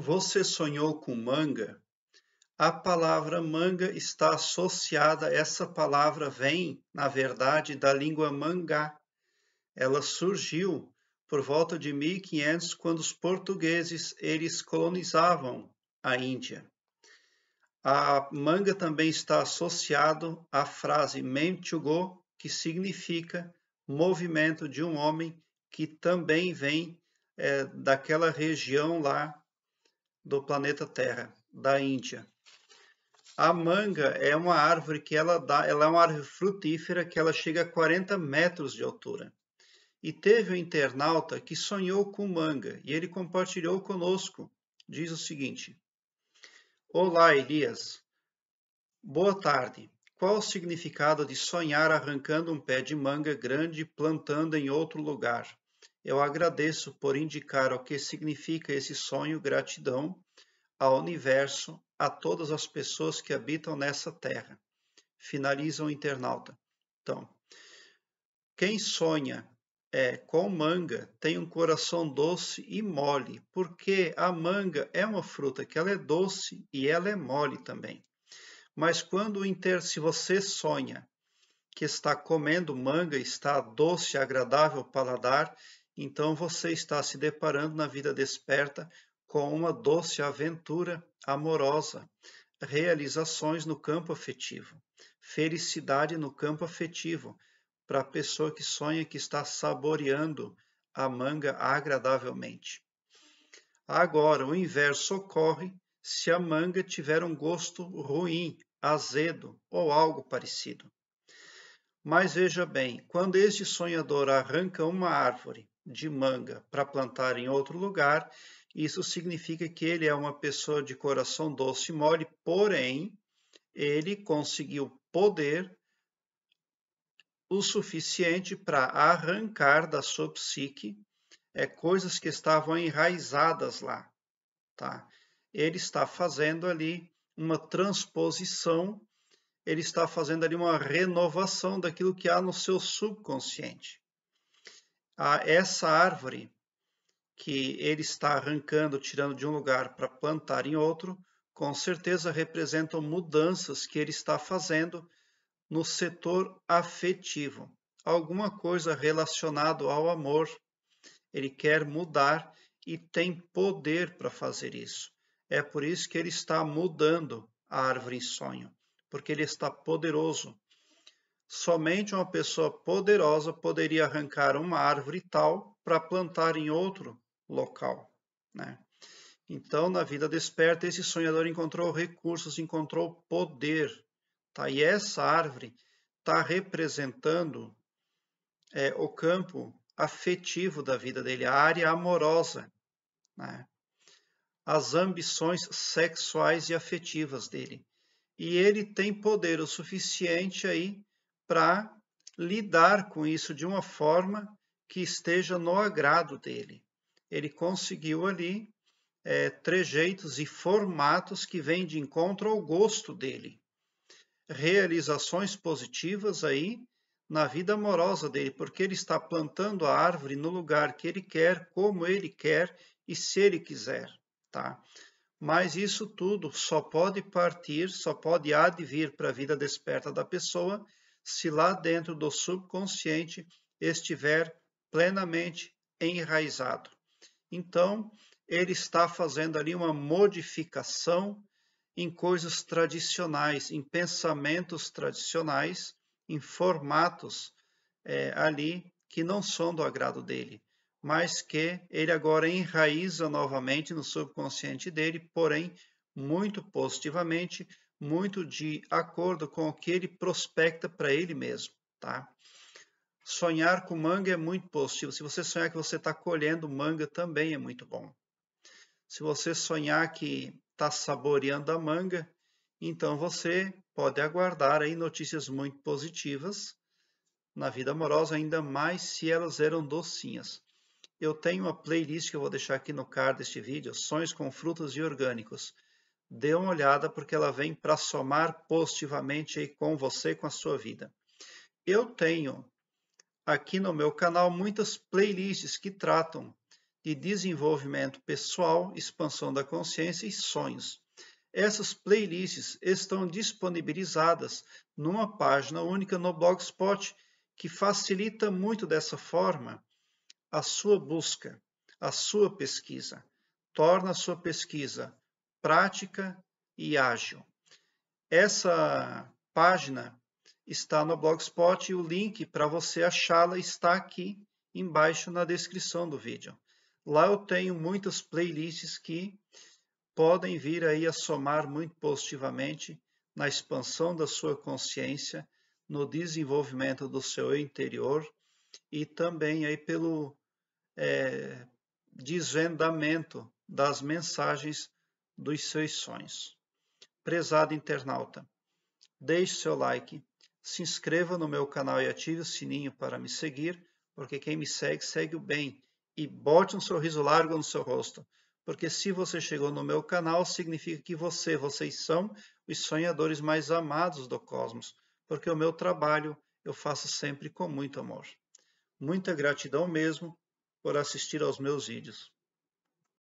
Você sonhou com manga? A palavra manga está associada, essa palavra vem, na verdade, da língua mangá. Ela surgiu por volta de 1500, quando os portugueses eles colonizavam a Índia. A manga também está associado à frase menchugo, que significa movimento de um homem, que também vem é, daquela região lá do planeta Terra, da Índia. A manga é uma árvore que ela dá, ela é uma árvore frutífera que ela chega a 40 metros de altura. E teve um internauta que sonhou com manga e ele compartilhou conosco. Diz o seguinte: Olá, Elias. Boa tarde. Qual o significado de sonhar arrancando um pé de manga grande e plantando em outro lugar? Eu agradeço por indicar o que significa esse sonho gratidão ao universo, a todas as pessoas que habitam nessa terra. Finaliza o internauta. Então, quem sonha é, com manga tem um coração doce e mole, porque a manga é uma fruta que ela é doce e ela é mole também. Mas quando inter... se você sonha que está comendo manga, está doce, agradável paladar, então você está se deparando na vida desperta com uma doce aventura amorosa, realizações no campo afetivo, felicidade no campo afetivo, para a pessoa que sonha que está saboreando a manga agradavelmente. Agora, o inverso ocorre se a manga tiver um gosto ruim, azedo ou algo parecido. Mas veja bem, quando este sonhador arranca uma árvore de manga para plantar em outro lugar, isso significa que ele é uma pessoa de coração doce e mole, porém, ele conseguiu poder o suficiente para arrancar da sua psique é, coisas que estavam enraizadas lá. Tá? Ele está fazendo ali uma transposição, ele está fazendo ali uma renovação daquilo que há no seu subconsciente a essa árvore que ele está arrancando, tirando de um lugar para plantar em outro, com certeza representam mudanças que ele está fazendo no setor afetivo. Alguma coisa relacionada ao amor. Ele quer mudar e tem poder para fazer isso. É por isso que ele está mudando a árvore em sonho, porque ele está poderoso Somente uma pessoa poderosa poderia arrancar uma árvore tal para plantar em outro local. Né? Então, na vida desperta, esse sonhador encontrou recursos, encontrou poder. Tá? E essa árvore está representando é, o campo afetivo da vida dele, a área amorosa, né? as ambições sexuais e afetivas dele. E ele tem poder o suficiente aí para lidar com isso de uma forma que esteja no agrado dele. Ele conseguiu ali é, trejeitos e formatos que vêm de encontro ao gosto dele. Realizações positivas aí na vida amorosa dele, porque ele está plantando a árvore no lugar que ele quer, como ele quer e se ele quiser, tá? Mas isso tudo só pode partir, só pode advir para a vida desperta da pessoa se lá dentro do subconsciente estiver plenamente enraizado. Então, ele está fazendo ali uma modificação em coisas tradicionais, em pensamentos tradicionais, em formatos é, ali que não são do agrado dele, mas que ele agora enraiza novamente no subconsciente dele, porém muito positivamente, muito de acordo com o que ele prospecta para ele mesmo, tá? Sonhar com manga é muito positivo. Se você sonhar que você está colhendo manga, também é muito bom. Se você sonhar que está saboreando a manga, então você pode aguardar aí notícias muito positivas na vida amorosa, ainda mais se elas eram docinhas. Eu tenho uma playlist que eu vou deixar aqui no card deste vídeo, Sonhos com Frutas e Orgânicos dê uma olhada porque ela vem para somar positivamente aí com você com a sua vida. Eu tenho aqui no meu canal muitas playlists que tratam de desenvolvimento pessoal, expansão da consciência e sonhos. Essas playlists estão disponibilizadas numa página única no Blogspot, que facilita muito dessa forma a sua busca, a sua pesquisa. Torna a sua pesquisa prática e ágil. Essa página está no Blogspot e o link para você achá-la está aqui embaixo na descrição do vídeo. Lá eu tenho muitas playlists que podem vir aí a somar muito positivamente na expansão da sua consciência, no desenvolvimento do seu interior e também aí pelo é, desvendamento das mensagens dos seus sonhos. Prezado internauta, deixe seu like, se inscreva no meu canal e ative o sininho para me seguir, porque quem me segue, segue o bem. E bote um sorriso largo no seu rosto, porque se você chegou no meu canal, significa que você, vocês são os sonhadores mais amados do cosmos, porque o meu trabalho eu faço sempre com muito amor. Muita gratidão mesmo por assistir aos meus vídeos.